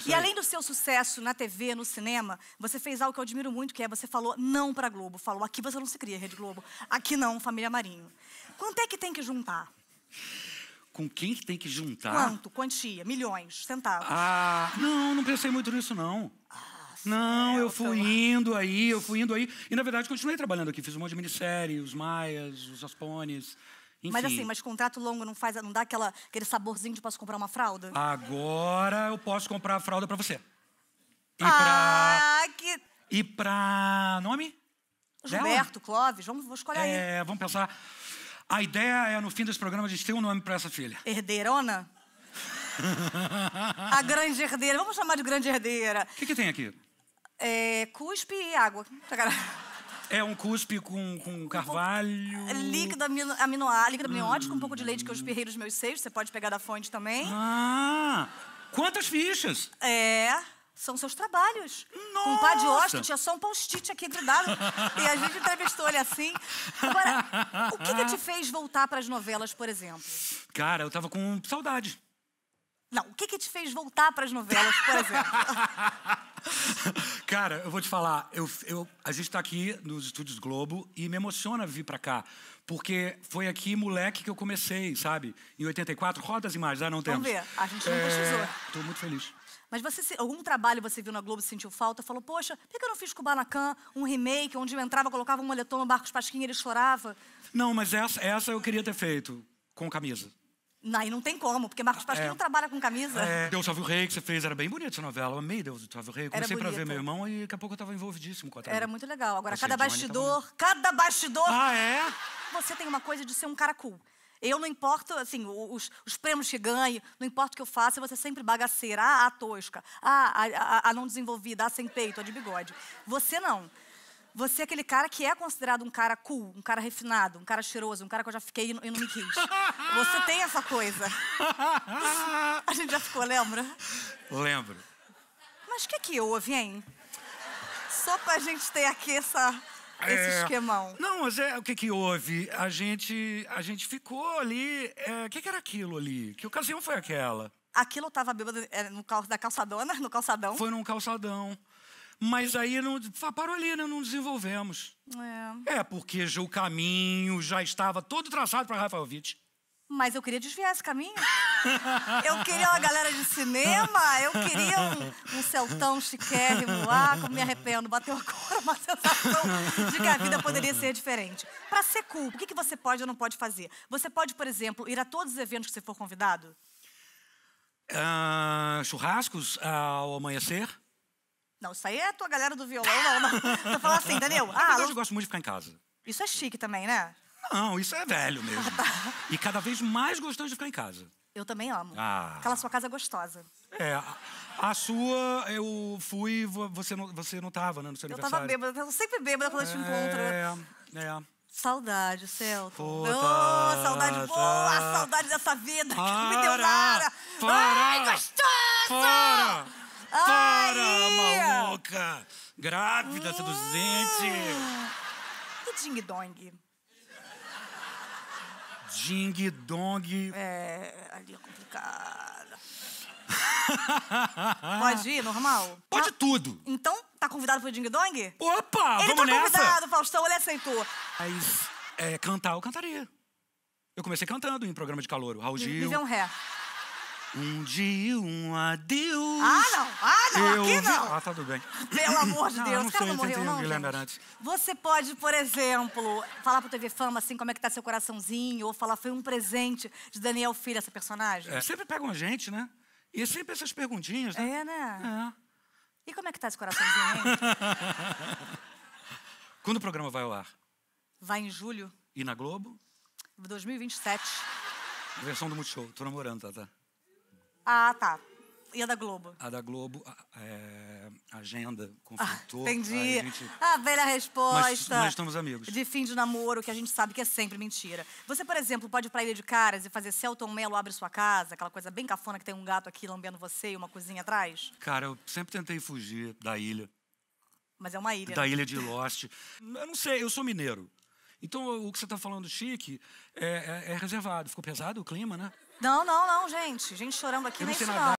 Isso e aí. além do seu sucesso na TV, no cinema, você fez algo que eu admiro muito, que é você falou não pra Globo. Falou, aqui você não se cria, Rede Globo. Aqui não, família Marinho. Quanto é que tem que juntar? Com quem que tem que juntar? Quanto? Quantia? Milhões? Centavos? Ah, não, não pensei muito nisso, não. Ah. Não, eu fui indo aí, eu fui indo aí. E na verdade continuei trabalhando aqui. Fiz um monte de minissérie, os Maias, os Aspones. Enfim. Mas assim, mas contrato longo não faz, não dá aquela, aquele saborzinho de posso comprar uma fralda? Agora eu posso comprar a fralda para você. E ah, que... E pra... nome? Gilberto, dela? Clóvis, vamos, vamos escolher é, aí. vamos pensar. A ideia é, no fim desse programa, a gente ter um nome para essa filha. Herdeirona? a grande herdeira. Vamos chamar de grande herdeira. O que, que tem aqui? É, cuspe e água. É um cuspe com, com carvalho. É líquido amino, líquido amniótico, hum. um pouco de leite que eu espirrei nos meus seios. Você pode pegar da fonte também. Ah! Quantas fichas? É. São seus trabalhos. Nossa. Com o de Oscar tinha só um post-it aqui grudado. e a gente entrevistou ele assim. Agora, o que, que te ah. fez voltar para as novelas, por exemplo? Cara, eu tava com saudade. Não, o que, que te fez voltar para as novelas, por exemplo? Cara, eu vou te falar, eu, eu, a gente está aqui nos estúdios Globo e me emociona vir para cá, porque foi aqui, moleque, que eu comecei, sabe? Em 84, roda as imagens, ah, não tem. temos. Vamos ver, a gente não pesquisou. É... Estou muito feliz. Mas você, algum trabalho você viu na Globo, sentiu falta, falou, poxa, por que eu não fiz com Banacan um remake, onde eu entrava, colocava um moletom no dos Pasquim e ele chorava? Não, mas essa, essa eu queria ter feito, com camisa. Aí não tem como, porque Marcos Paz é. não trabalha com camisa. É. Deus Salve o Rei, que você fez, era bem bonita essa novela. Eu amei Deus Salve o Rei. Eu comecei pra ver meu irmão e daqui a pouco eu tava envolvidíssimo com a trama. Era muito legal. Agora, Você cada tá bastidor, cada bastidor. Ah, é? Você tem uma coisa de ser um cara cool. Eu não importo, assim, os, os prêmios que ganho, não importa o que eu faça, você sempre bagaceira, ah, a tosca, ah, a, a, a não desenvolvida, a ah, sem peito, a de bigode. Você não você é aquele cara que é considerado um cara cool, um cara refinado, um cara cheiroso, um cara que eu já fiquei e não, me quis. Você tem essa coisa. A gente já ficou, lembra? Lembro. Mas o que que houve, hein? Só pra gente ter aqui essa, esse é. esquemão. Não, mas é, o que que houve? A gente, a gente ficou ali... É, o que que era aquilo ali? Que ocasião foi aquela? Aquilo eu tava bêbada é, no cal, da calçadona, no calçadão. Foi num calçadão. Mas aí não, parou ali, né? não desenvolvemos. É. é, porque o caminho já estava todo traçado para Rafaelvitch. Mas eu queria desviar esse caminho. Eu queria uma galera de cinema, eu queria um, um celtão chiquérrimo lá, como me arrependo, bateu cor, uma sensação de que a vida poderia ser diferente. Para ser cool, o que, que você pode ou não pode fazer? Você pode, por exemplo, ir a todos os eventos que você for convidado? Uh, churrascos ah, ao amanhecer. Não, isso aí é a tua galera do violão, não. não. Eu falo assim, Daniel. É ah, eu gosto muito de ficar em casa. Isso é chique também, né? Não, isso é velho mesmo. Ah, tá. E cada vez mais gostando de ficar em casa. Eu também amo. Ah. Aquela sua casa gostosa. É. A, sua, eu fui, você não, você não tava, né, no seu eu aniversário. Eu tava bêbada, eu sempre bêbada quando eu te encontro. É, é. Saudade, Celto. Pô, saudade boa, tá. saudade dessa vida que não me deu nada. Para, Ai, gostoso! Para. Para, maluca! Grávida, seduzente! Ah, e ding-dong? Ding-dong. É, ali é complicado. Pode ir, normal? Pode tudo. Então, tá convidado pro ding-dong? Opa, Ele vamos tá nessa! convidado, Faustão, ele aceitou. Mas, é, cantar eu cantaria. Eu comecei cantando em programa de calor, Raul Gil. Viver um ré. Um dia, um adeus. Ah, não. Ah, não. Eu Aqui não. Ah, tá tudo bem. Pelo amor de Deus. Não, sei não morreu, não, Você pode, por exemplo, falar pro TV Fama, assim, como é que tá seu coraçãozinho, ou falar, foi um presente de Daniel Filho, essa personagem? É, sempre pegam a gente, né? E sempre essas perguntinhas, né? É, né? É. E como é que tá esse coraçãozinho, hein? Quando o programa vai ao ar? Vai em julho. E na Globo? 2027. Versão do Multishow. Tô namorando, tá? tá. Ah, tá. E a da Globo? A da Globo, é, agenda, conflitou. Ah, entendi. A, gente... a ah, velha resposta. Mas, estamos amigos. De fim de namoro, que a gente sabe que é sempre mentira. Você, por exemplo, pode ir pra Ilha de Caras e fazer Celton Mello abre sua casa, aquela coisa bem cafona que tem um gato aqui lambendo você e uma cozinha atrás? Cara, eu sempre tentei fugir da ilha. Mas é uma ilha. Da né? ilha de Lost. Eu não sei, eu sou mineiro. Então, o que você está falando, Chique, é, é, é, reservado. Ficou pesado o clima, né? Não, não, não, gente. Gente chorando aqui, nem